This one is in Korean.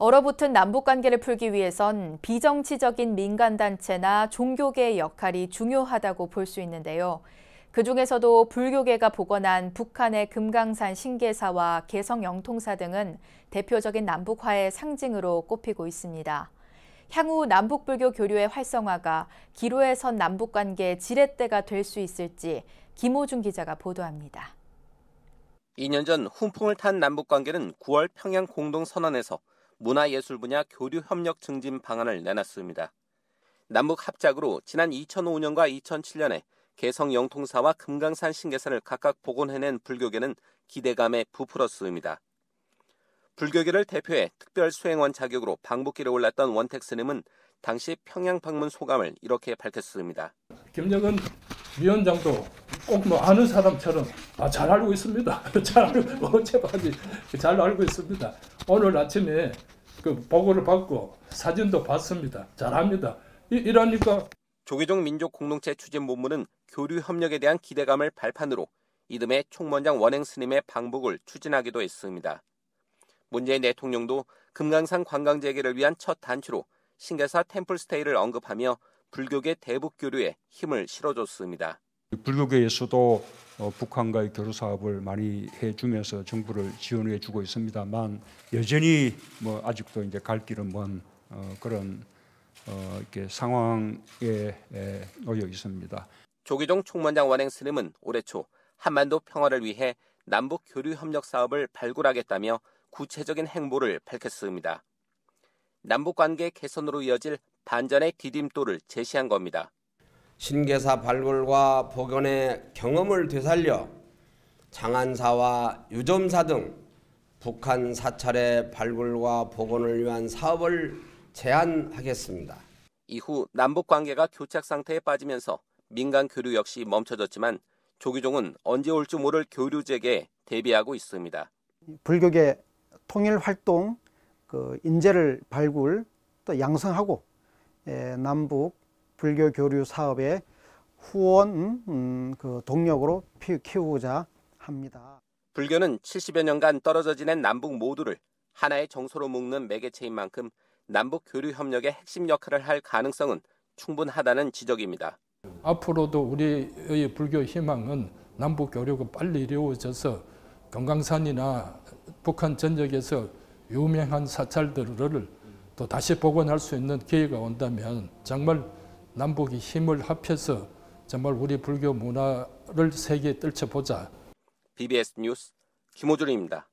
얼어붙은 남북 관계를 풀기 위해선 비정치적인 민간단체나 종교계의 역할이 중요하다고 볼 수 있는데요. 그중에서도 불교계가 복원한 북한의 금강산 신계사와 개성 영통사 등은 대표적인 남북화의 상징으로 꼽히고 있습니다. 향후 남북불교 교류의 활성화가 기로에 선 남북관계 지렛대가 될 수 있을지 김호중 기자가 보도합니다. 2년 전 훈풍을 탄 남북관계는 9월 평양 공동선언에서 문화예술 분야 교류 협력 증진 방안을 내놨습니다. 남북 합작으로 지난 2005년과 2007년에 개성 영통사와 금강산 신계산을 각각 복원해낸 불교계는 기대감에 부풀었습니다. 불교계를 대표해 특별 수행원 자격으로 방북길에 올랐던 원택 스님은 당시 평양 방문 소감을 이렇게 밝혔습니다. 김정은 위원장도 꼭 뭐 아는 사람처럼 아, 잘 알고 있습니다. 잘 알고 어제까지 잘 알고 있습니다. 오늘 아침에 그 보고를 받고 사진도 봤습니다. 잘합니다. 이, 이러니까 조계종 민족 공동체 추진 본부는 교류 협력에 대한 기대감을 발판으로 이듬해 총무원장 원행 스님의 방북을 추진하기도 했습니다. 문재인 대통령도 금강산 관광 재개를 위한 첫 단추로 신개사 템플스테이를 언급하며 불교계 대북 교류에 힘을 실어줬습니다. 불교계에서도 어, 북한과의 교류 사업을 많이 해주면서 정부를 지원해주고 있습니다만 여전히 뭐 아직도 이제 갈 길은 먼 어, 그런 어, 이렇게 상황에 놓여 있습니다. 조기종 총무장 완행 스님은 올해 초 한반도 평화를 위해 남북 교류 협력 사업을 발굴하겠다며 구체적인 행보를 밝혔습니다. 남북관계 개선으로 이어질 반전의 디딤돌을 제시한 겁니다. 신계사 발굴과 복원의 경험을 되살려 장안사와 유점사 등 북한 사찰의 발굴과 복원을 위한 사업을 제안하겠습니다. 이후 남북 관계가 교착 상태에 빠지면서 민간 교류 역시 멈춰졌지만 조규종은 언제 올지 모를 교류 재개에 대비하고 있습니다. 불교계 통일 활동 그 인재를 발굴 또 양성하고 에, 예, 남북 불교 교류 사업에 후원 음, 그 동력으로 키우고자 합니다. 불교는 70여 년간 떨어져 지낸 남북 모두를 하나의 정서로 묶는 매개체인 만큼 남북 교류 협력의 핵심 역할을 할 가능성은 충분하다는 지적입니다. 앞으로도 우리의 불교 희망은 남북 교류가 빨리 이루어져서 금강산이나 북한 전역에서 유명한 사찰들을 또 다시 복원할 수 있는 기회가 온다면 정말 남북이 힘을 합해서 정말 우리 불교 문화를 세계에 떨쳐보자. BBS 뉴스 김호준입니다.